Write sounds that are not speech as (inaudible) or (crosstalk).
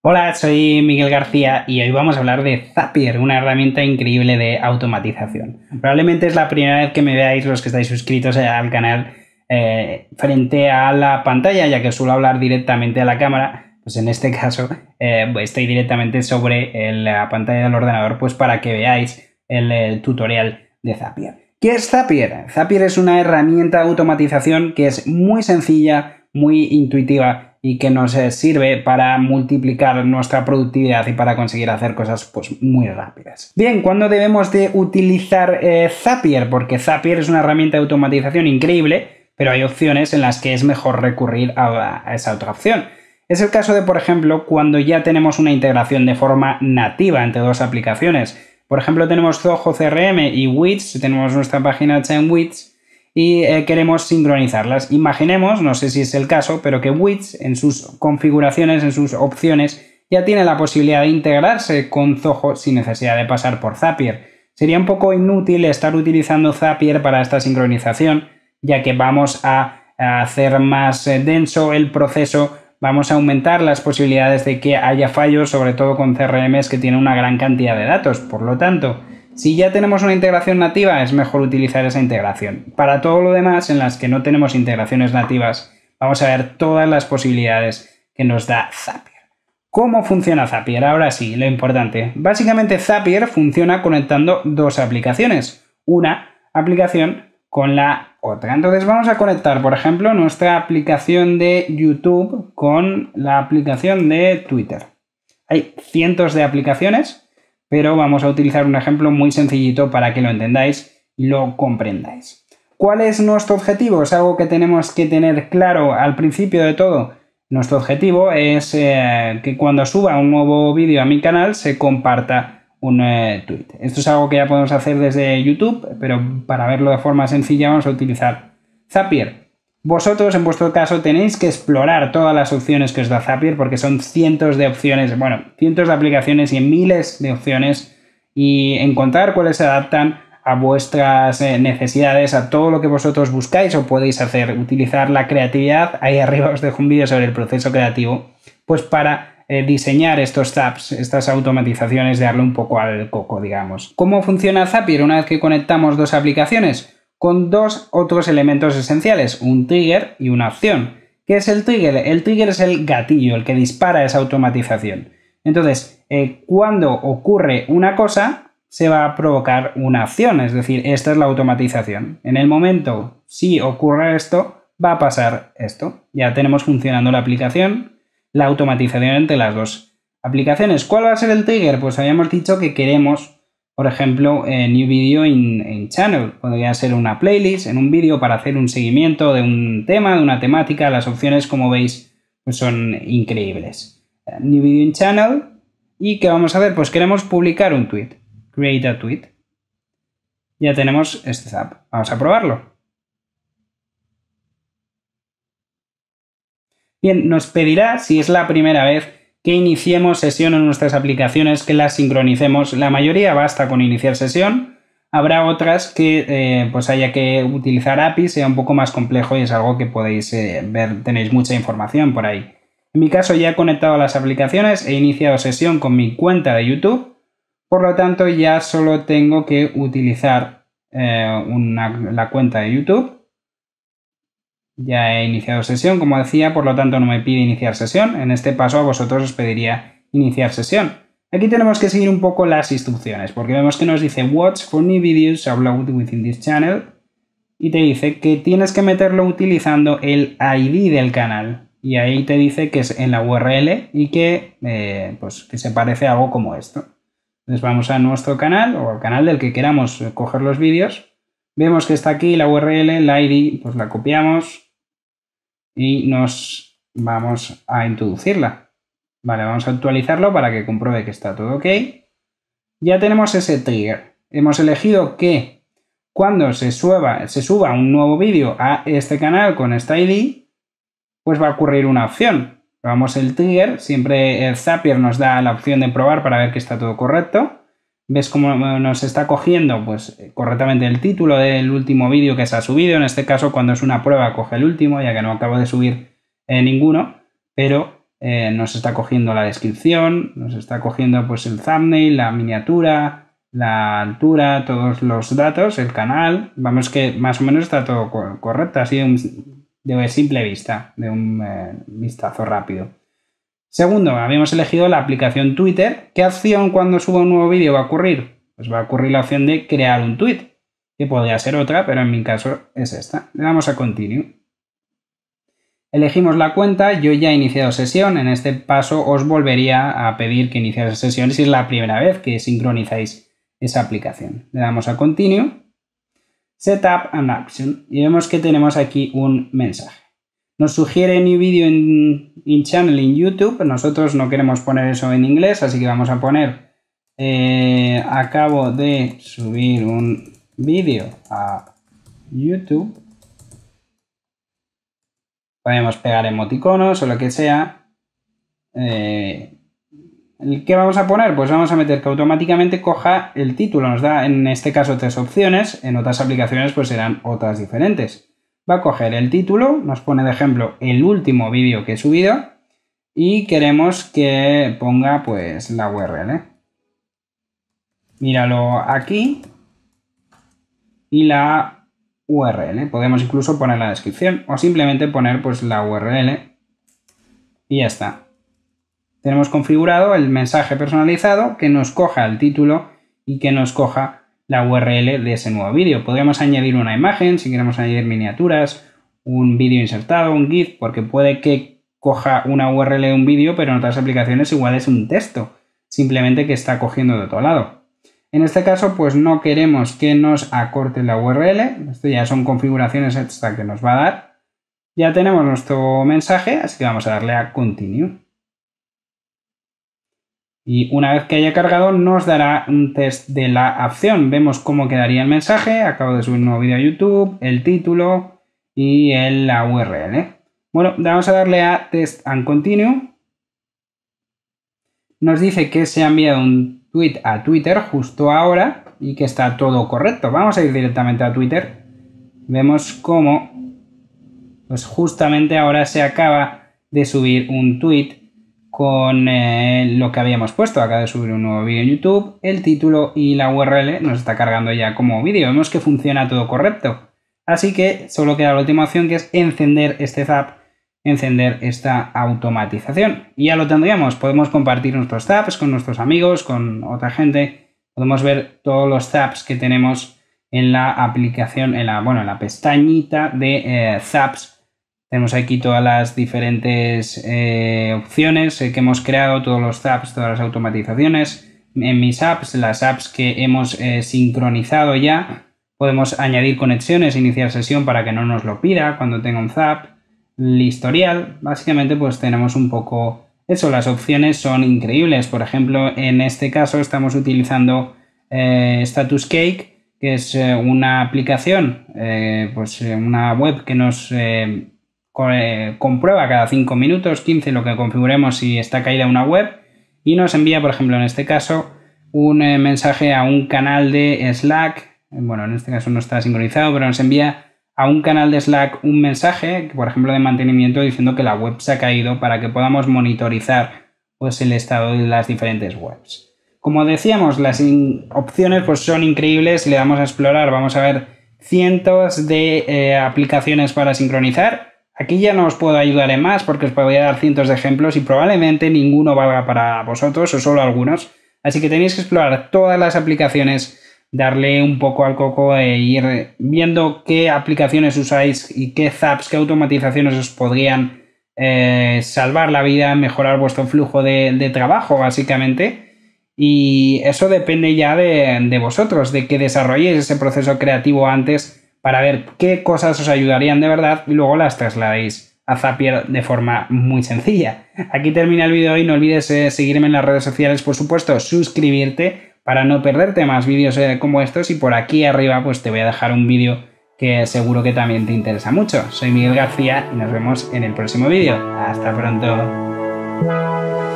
Hola, soy Miguel García y hoy vamos a hablar de Zapier, una herramienta increíble de automatización. Probablemente es la primera vez que me veáis los que estáis suscritos eh, al canal eh, frente a la pantalla, ya que suelo hablar directamente a la cámara. Pues en este (laughs) caso eh, pues estoy directamente sobre la pantalla del ordenador, pues para que veáis el, el tutorial de Zapier. ¿Qué es Zapier? Zapier es una herramienta de automatización que es muy sencilla, muy intuitiva y que nos eh, sirve para multiplicar nuestra productividad y para conseguir hacer cosas pues muy rápidas. Bien, ¿cuándo debemos de utilizar eh, Zapier? Porque Zapier es una herramienta de automatización increíble, pero hay opciones en las que es mejor recurrir a, esa otra opción. Es el caso de, por ejemplo, cuando ya tenemos una integración de forma nativa entre dos aplicaciones. Por ejemplo, tenemos Zoho CRM y Wits, tenemos nuestra página ChainWits, y eh, queremos sincronizarlas. Imaginemos, no sé si es el caso, pero que Wix en sus configuraciones, en sus opciones, ya tiene la posibilidad de integrarse con Zoho sin necesidad de pasar por Zapier. Sería un poco inútil estar utilizando Zapier para esta sincronización, ya que vamos a hacer más eh, denso el proceso, vamos a aumentar las posibilidades de que haya fallos, sobre todo con CRMs que tienen una gran cantidad de datos. Por lo tanto, si ya tenemos una integración nativa, es mejor utilizar esa integración. Para todo lo demás, en las que no tenemos integraciones nativas, vamos a ver todas las posibilidades que nos da Zapier. ¿Cómo funciona Zapier? Ahora sí, lo importante. Básicamente Zapier funciona conectando dos aplicaciones. Una aplicación con la otra. Entonces vamos a conectar, por ejemplo, nuestra aplicación de YouTube con la aplicación de Twitter. Hay cientos de aplicaciones pero vamos a utilizar un ejemplo muy sencillito para que lo entendáis y lo comprendáis. ¿Cuál es nuestro objetivo? Es algo que tenemos que tener claro al principio de todo. Nuestro objetivo es eh, que cuando suba un nuevo vídeo a mi canal se comparta un eh, tweet. Esto es algo que ya podemos hacer desde YouTube, pero para verlo de forma sencilla vamos a utilizar Zapier. Vosotros, en vuestro caso, tenéis que explorar todas las opciones que os da Zapier porque son cientos de opciones, bueno, cientos de aplicaciones y miles de opciones y encontrar cuáles se adaptan a vuestras eh, necesidades, a todo lo que vosotros buscáis o podéis hacer. Utilizar la creatividad, ahí (laughs) arriba os dejo un vídeo sobre el proceso creativo, pues para eh, diseñar estos tabs, estas automatizaciones, darle un poco al coco, digamos. ¿Cómo funciona Zapier una vez que conectamos dos aplicaciones? con dos otros elementos esenciales, un trigger y una opción. ¿Qué es el trigger? El trigger es el gatillo, el que dispara esa automatización. Entonces, eh, cuando ocurre una cosa, se va a provocar una acción, es decir, esta es la automatización. En el momento, si ocurre esto, va a pasar esto. Ya tenemos funcionando la aplicación, la automatización entre las dos aplicaciones. ¿Cuál va a ser el trigger? Pues habíamos dicho que queremos por ejemplo, en eh, New Video in, Channel. Podría ser una playlist, en un vídeo para hacer un seguimiento de un tema, de una temática. Las opciones, como veis, pues son increíbles. Eh, New Video in Channel. ¿Y qué vamos a hacer? Pues queremos publicar un tweet. Create a tweet. Ya tenemos este zap. Vamos a probarlo. Bien, nos pedirá si es la primera vez que iniciemos sesión en nuestras aplicaciones, que las sincronicemos. La mayoría basta con iniciar sesión. Habrá otras que eh, pues haya que utilizar API, sea un poco más complejo y es algo que podéis eh, ver, tenéis mucha información por ahí. En mi caso ya he conectado las aplicaciones, he iniciado sesión con mi cuenta de YouTube, por lo tanto ya solo tengo que utilizar eh, una, la cuenta de YouTube ya he iniciado sesión, como decía, por lo tanto no me pide iniciar sesión. En este paso a vosotros os pediría iniciar sesión. Aquí tenemos que seguir un poco las instrucciones, porque vemos que nos dice watch for new videos uploaded within this channel y te dice que tienes que meterlo utilizando el ID del canal. Y ahí te dice que es en la URL y que, eh, pues, que se parece a algo como esto. Entonces vamos a nuestro canal o al canal del que queramos coger los vídeos. Vemos que está aquí la URL, la ID, pues la copiamos, y nos vamos a introducirla. Vale, vamos a actualizarlo para que compruebe que está todo ok. Ya tenemos ese trigger. Hemos elegido que cuando se suba, se suba un nuevo vídeo a este canal con esta ID, pues va a ocurrir una opción. Probamos el trigger, siempre el Zapier nos da la opción de probar para ver que está todo correcto ves cómo nos está cogiendo pues eh, correctamente el título del último vídeo que se ha subido. En este caso, cuando es una prueba, coge el último, ya que no acabo de subir eh, ninguno, pero eh, nos está cogiendo la descripción, nos está cogiendo pues el thumbnail, la miniatura, la altura, todos los datos, el canal. Vamos que más o menos está todo correcto, así de, de simple vista, de un vistazo rápido. Segundo, habíamos elegido la aplicación Twitter. ¿Qué acción cuando suba un nuevo vídeo va a ocurrir? Pues va a ocurrir la opción de crear un tweet, que podría ser otra, pero en mi caso es esta. Le damos a Continue. Elegimos la cuenta, yo ya he iniciado sesión, en este paso os volvería a pedir que iniciáis sesión si es la primera vez que sincronizáis esa aplicación. Le damos a Continue, Setup and Action y vemos que tenemos aquí un mensaje. Nos sugiere mi Video en Channel en YouTube. Nosotros no queremos poner eso en inglés, así que vamos a poner eh, acabo de subir un vídeo a YouTube. Podemos pegar emoticonos o lo que sea. Eh, ¿Qué vamos a poner? Pues vamos a meter que automáticamente coja el título. Nos da en este caso tres opciones, en otras aplicaciones pues serán otras diferentes va a coger el título, nos pone de ejemplo el último vídeo que he subido y queremos que ponga pues la URL. Míralo aquí y la URL. Podemos incluso poner la descripción o simplemente poner pues la URL y ya está. Tenemos configurado el mensaje personalizado que nos coja el título y que nos coja la URL de ese nuevo vídeo. Podríamos añadir una imagen, si queremos añadir miniaturas, un vídeo insertado, un GIF, porque puede que coja una URL de un vídeo, pero en otras aplicaciones igual es un texto, simplemente que está cogiendo de otro lado. En este caso, pues no queremos que nos acorte la URL, esto ya son configuraciones extra que nos va a dar. Ya tenemos nuestro mensaje, así que vamos a darle a Continue. Y una vez que haya cargado, nos dará un test de la opción. Vemos cómo quedaría el mensaje. Acabo de subir un nuevo vídeo a YouTube, el título y la URL. Bueno, vamos a darle a Test and Continue. Nos dice que se ha enviado un tweet a Twitter justo ahora y que está todo correcto. Vamos a ir directamente a Twitter. Vemos cómo, pues justamente ahora se acaba de subir un tweet con eh, lo que habíamos puesto. Acaba de subir un nuevo vídeo en YouTube, el título y la URL nos está cargando ya como vídeo. Vemos que funciona todo correcto. Así que solo queda la última opción que es encender este zap, encender esta automatización. Y ya lo tendríamos. Podemos compartir nuestros zaps con nuestros amigos, con otra gente. Podemos ver todos los zaps que tenemos en la aplicación, en la, bueno, en la pestañita de eh, zaps tenemos aquí todas las diferentes eh, opciones eh, que hemos creado, todos los ZAPs, todas las automatizaciones. En mis apps, las apps que hemos eh, sincronizado ya, podemos añadir conexiones, iniciar sesión para que no nos lo pida cuando tenga un zap, el historial, básicamente pues tenemos un poco eso, las opciones son increíbles. Por ejemplo, en este caso estamos utilizando Status Cake, que es una aplicación, pues una web que nos comprueba eh, cada 5 minutos, 15 lo que configuremos si está caída una web y nos envía, por ejemplo, en este caso, un eh, mensaje a un canal de Slack. Eh, bueno, en este caso no está sincronizado, pero nos envía a un canal de Slack un mensaje, por ejemplo, de mantenimiento diciendo que la web se ha caído para que podamos monitorizar pues, el estado de las diferentes webs. Como decíamos, las opciones pues, son increíbles ...si le damos a explorar. Vamos a ver cientos de aplicaciones para sincronizar Aquí ya no os puedo ayudar en más porque os podría dar cientos de ejemplos y probablemente ninguno valga para vosotros o solo algunos. Así que tenéis que explorar todas las aplicaciones, darle un poco al coco e ir viendo qué aplicaciones usáis y qué zaps, qué automatizaciones os podrían eh, salvar la vida, mejorar vuestro flujo de, trabajo básicamente. Y eso depende ya de, de vosotros, de que desarrolléis ese proceso creativo antes para ver qué cosas os ayudarían de verdad y luego las trasladéis a Zapier de forma muy sencilla. Aquí termina el vídeo y no olvides eh, seguirme en las redes sociales, por supuesto, suscribirte para no perderte más vídeos eh, como estos y por aquí arriba pues te voy a dejar un vídeo que seguro que también te interesa mucho. Soy Miguel García y nos vemos en el próximo vídeo. Hasta pronto.